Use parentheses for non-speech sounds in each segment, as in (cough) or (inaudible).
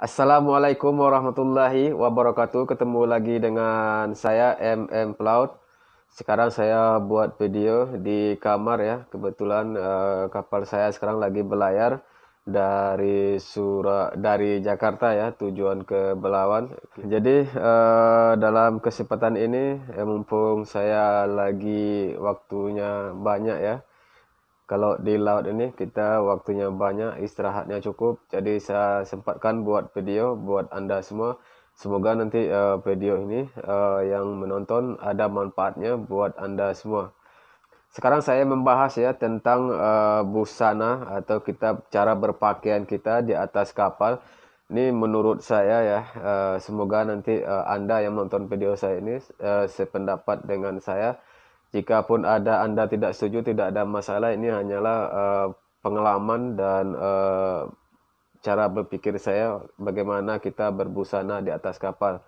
Assalamualaikum warahmatullahi wabarakatuh. Ketemu lagi dengan saya MM Plaut. Sekarang saya buat video di kamar ya. Kebetulan uh, kapal saya sekarang lagi berlayar dari Sura dari Jakarta ya tujuan ke Belawan. Jadi uh, dalam kesempatan ini ya, mumpung saya lagi waktunya banyak ya kalau di laut ini kita waktunya banyak, istirahatnya cukup. Jadi saya sempatkan buat video buat Anda semua. Semoga nanti uh, video ini uh, yang menonton ada manfaatnya buat Anda semua. Sekarang saya membahas ya tentang uh, busana atau kita cara berpakaian kita di atas kapal. Ini menurut saya ya, uh, semoga nanti uh, Anda yang menonton video saya ini uh, sependapat dengan saya jika pun ada Anda tidak setuju, tidak ada masalah. Ini hanyalah uh, pengalaman dan uh, cara berpikir saya bagaimana kita berbusana di atas kapal.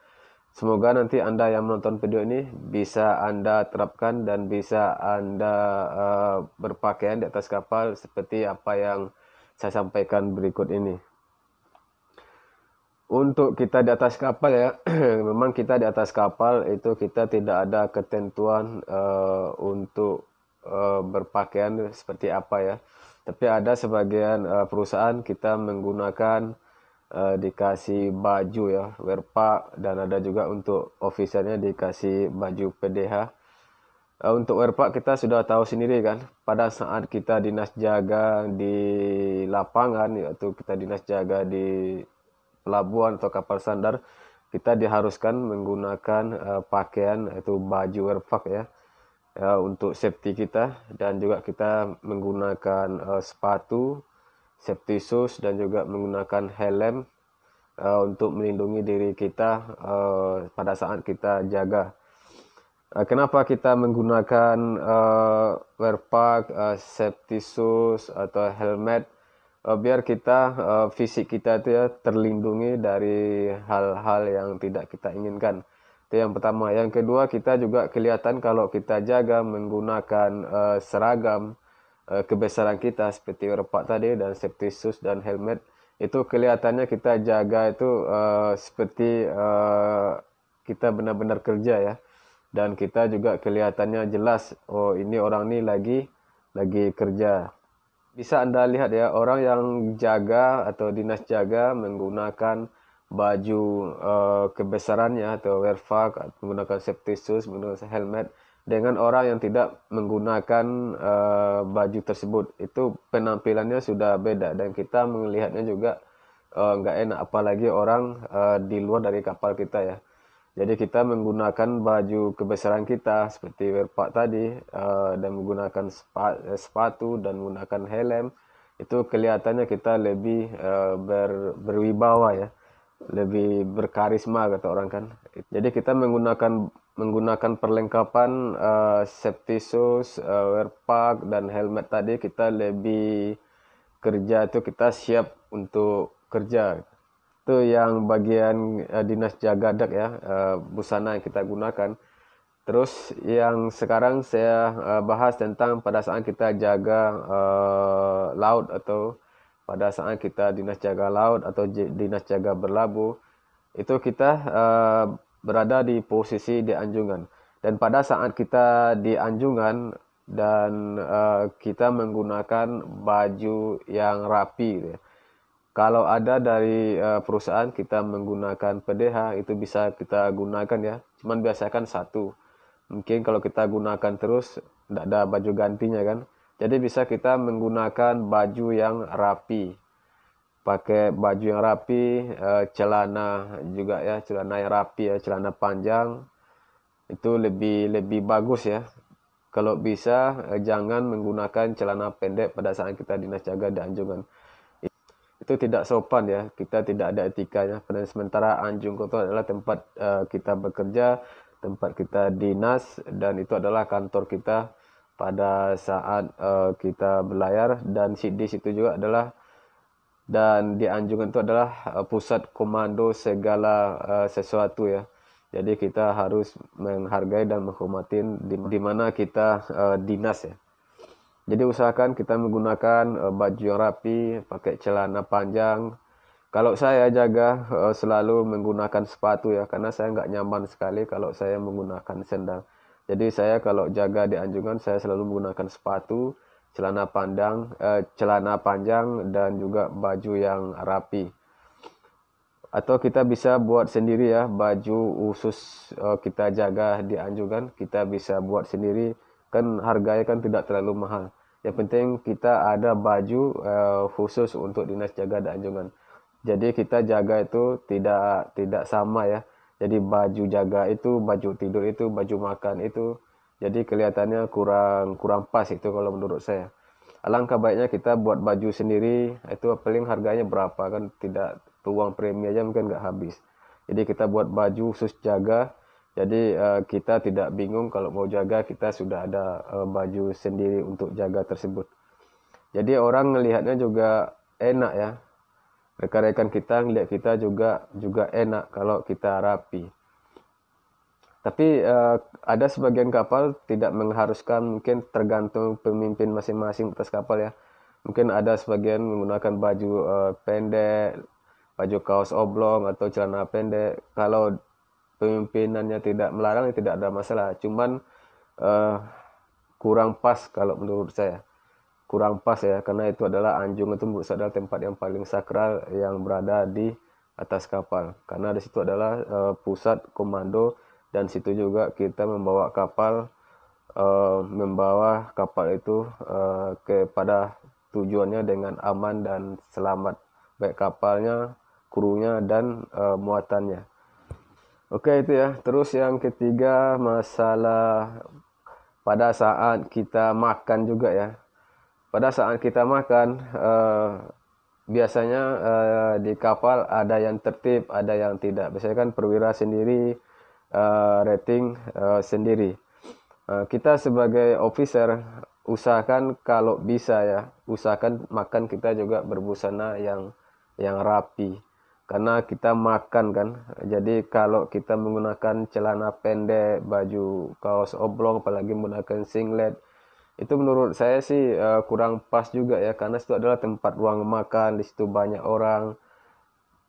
Semoga nanti Anda yang menonton video ini bisa Anda terapkan dan bisa Anda uh, berpakaian di atas kapal seperti apa yang saya sampaikan berikut ini untuk kita di atas kapal ya, (clears throat) memang kita di atas kapal itu kita tidak ada ketentuan uh, untuk uh, berpakaian seperti apa ya. Tapi ada sebagian uh, perusahaan kita menggunakan uh, dikasih baju ya, werpa dan ada juga untuk ofisernya dikasih baju PDH. Uh, untuk werpa kita sudah tahu sendiri kan, pada saat kita dinas jaga di lapangan yaitu kita dinas jaga di pelabuhan atau kapal sandar kita diharuskan menggunakan uh, pakaian yaitu baju werfak ya ya untuk safety kita dan juga kita menggunakan uh, sepatu safety shoes dan juga menggunakan helm uh, untuk melindungi diri kita uh, pada saat kita jaga uh, kenapa kita menggunakan uh, wear uh, safety shoes atau helmet uh, biar kita uh, fisik kita itu ya terlindungi dari hal-hal yang tidak kita inginkan itu yang pertama yang kedua kita juga kelihatan kalau kita jaga menggunakan uh, seragam uh, kebesaran kita seperti repak tadi dan safety shoes dan helmet itu kelihatannya kita jaga itu uh, seperti uh, kita benar-benar kerja ya dan kita juga kelihatannya jelas oh ini orang ini lagi lagi kerja bisa Anda lihat ya, orang yang jaga atau dinas jaga menggunakan baju uh, kebesarannya atau werfak, menggunakan safety shoes, menggunakan helmet dengan orang yang tidak menggunakan uh, baju tersebut. Itu penampilannya sudah beda dan kita melihatnya juga eh, nggak uh, enak apalagi orang uh, di luar dari kapal kita ya. Jadi kita menggunakan baju kebesaran kita seperti werpak tadi uh, dan menggunakan eh, sepatu dan menggunakan helm itu kelihatannya kita lebih uh, ber, berwibawa ya, lebih berkarisma kata orang kan. Jadi kita menggunakan menggunakan perlengkapan uh, safety shoes, uh, werpak dan helmet tadi kita lebih kerja itu kita siap untuk kerja itu yang bagian uh, dinas Jagadak ya uh, busana yang kita gunakan terus yang sekarang saya uh, bahas tentang pada saat kita jaga uh, laut atau pada saat kita dinas jaga laut atau dinas jaga berlabuh itu kita uh, berada di posisi di anjungan dan pada saat kita di anjungan dan uh, kita menggunakan baju yang rapi gitu ya kalau ada dari uh, perusahaan kita menggunakan PDH itu bisa kita gunakan ya. Cuman biasakan satu. Mungkin kalau kita gunakan terus tidak ada baju gantinya kan. Jadi bisa kita menggunakan baju yang rapi. Pakai baju yang rapi, uh, celana juga ya, celana yang rapi ya, celana panjang itu lebih lebih bagus ya kalau bisa eh, jangan menggunakan celana pendek pada saat kita dinas jaga dan anjungan itu tidak sopan ya kita tidak ada etikanya dan sementara anjung kotor adalah tempat uh, kita bekerja tempat kita dinas dan itu adalah kantor kita pada saat uh, kita berlayar dan sidis itu juga adalah dan di anjungan itu adalah uh, pusat komando segala uh, sesuatu ya jadi kita harus menghargai dan menghormatin di, di mana kita uh, dinas ya jadi usahakan kita menggunakan eh, baju yang rapi, pakai celana panjang. Kalau saya jaga eh, selalu menggunakan sepatu ya, karena saya nggak nyaman sekali kalau saya menggunakan sendal. Jadi saya kalau jaga di anjungan saya selalu menggunakan sepatu, celana panjang, eh, celana panjang dan juga baju yang rapi. Atau kita bisa buat sendiri ya baju khusus eh, kita jaga di anjungan, kita bisa buat sendiri kan harganya kan tidak terlalu mahal yang penting kita ada baju uh, khusus untuk dinas jaga dan anjungan jadi kita jaga itu tidak tidak sama ya jadi baju jaga itu baju tidur itu baju makan itu jadi kelihatannya kurang kurang pas itu kalau menurut saya alangkah baiknya kita buat baju sendiri itu paling harganya berapa kan tidak tuang premi aja mungkin nggak habis jadi kita buat baju khusus jaga jadi uh, kita tidak bingung kalau mau jaga kita sudah ada uh, baju sendiri untuk jaga tersebut. Jadi orang melihatnya juga enak ya. Rekan-rekan kita melihat kita juga juga enak kalau kita rapi. Tapi uh, ada sebagian kapal tidak mengharuskan mungkin tergantung pemimpin masing-masing atas kapal ya. Mungkin ada sebagian menggunakan baju uh, pendek, baju kaos oblong atau celana pendek. Kalau pemimpinannya tidak melarang ya tidak ada masalah cuman uh, kurang pas kalau menurut saya kurang pas ya karena itu adalah anjung itu menurut saya adalah tempat yang paling sakral yang berada di atas kapal karena di situ adalah uh, pusat komando dan situ juga kita membawa kapal uh, membawa kapal itu uh, kepada tujuannya dengan aman dan selamat baik kapalnya krunya dan uh, muatannya Oke itu ya. Terus yang ketiga masalah pada saat kita makan juga ya. Pada saat kita makan eh, biasanya eh, di kapal ada yang tertib, ada yang tidak. Biasanya kan perwira sendiri eh, rating eh, sendiri. Eh, kita sebagai officer usahakan kalau bisa ya, usahakan makan kita juga berbusana yang yang rapi karena kita makan kan jadi kalau kita menggunakan celana pendek baju kaos oblong apalagi menggunakan singlet itu menurut saya sih uh, kurang pas juga ya karena itu adalah tempat ruang makan di situ banyak orang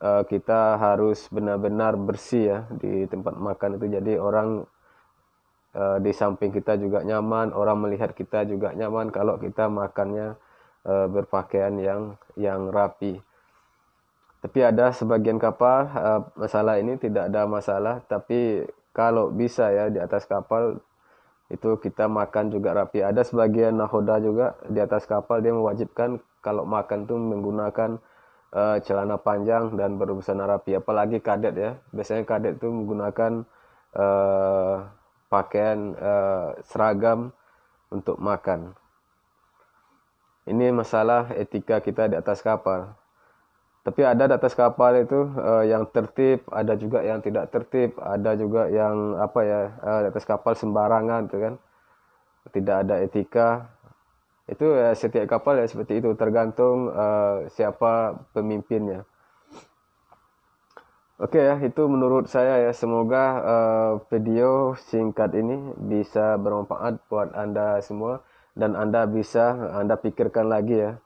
uh, kita harus benar-benar bersih ya di tempat makan itu jadi orang uh, di samping kita juga nyaman orang melihat kita juga nyaman kalau kita makannya uh, berpakaian yang yang rapi tapi ada sebagian kapal uh, masalah ini tidak ada masalah, tapi kalau bisa ya di atas kapal itu kita makan juga rapi. Ada sebagian nahoda juga di atas kapal dia mewajibkan kalau makan tuh menggunakan uh, celana panjang dan berbusana rapi. Apalagi kadet ya. Biasanya kadet tuh menggunakan uh, pakaian uh, seragam untuk makan. Ini masalah etika kita di atas kapal tapi ada di atas kapal itu uh, yang tertib ada juga yang tidak tertib ada juga yang apa ya uh, eh, di atas kapal sembarangan tuh gitu kan tidak ada etika itu ya, setiap kapal ya seperti itu tergantung uh, siapa pemimpinnya Oke okay, ya, itu menurut saya ya. Semoga uh, video singkat ini bisa bermanfaat buat Anda semua dan Anda bisa Anda pikirkan lagi ya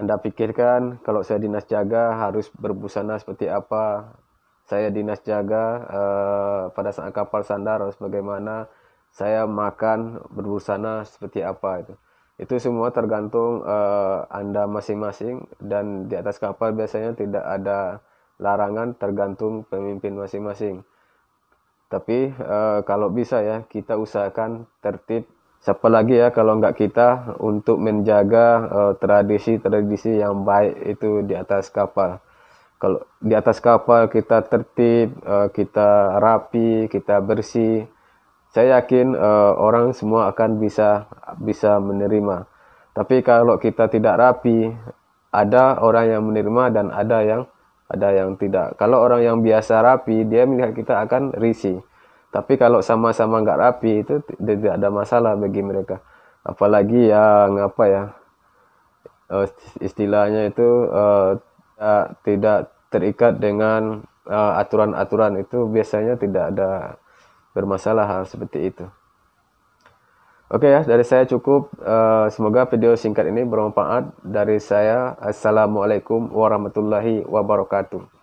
anda pikirkan kalau saya dinas jaga harus berbusana seperti apa? Saya dinas jaga uh, pada saat kapal sandar harus bagaimana? Saya makan berbusana seperti apa itu? Itu semua tergantung uh, Anda masing-masing dan di atas kapal biasanya tidak ada larangan tergantung pemimpin masing-masing. Tapi uh, kalau bisa ya kita usahakan tertib siapa lagi ya kalau nggak kita untuk menjaga eh, tradisi-tradisi uh, yang baik itu di atas kapal. Kalau di atas kapal kita tertib, uh, kita rapi, kita bersih. Saya yakin uh, orang semua akan bisa bisa menerima. Tapi kalau kita tidak rapi, ada orang yang menerima dan ada yang ada yang tidak. Kalau orang yang biasa rapi, dia melihat kita akan risih. Tapi kalau sama-sama nggak rapi itu tidak ada masalah bagi mereka. Apalagi yang apa ya eh, istilahnya itu uh, tidak terikat dengan aturan-aturan uh, itu biasanya tidak ada bermasalah hal seperti itu. Oke okay ya, dari saya cukup. Uh, semoga video singkat ini bermanfaat. Dari saya, Assalamualaikum warahmatullahi wabarakatuh.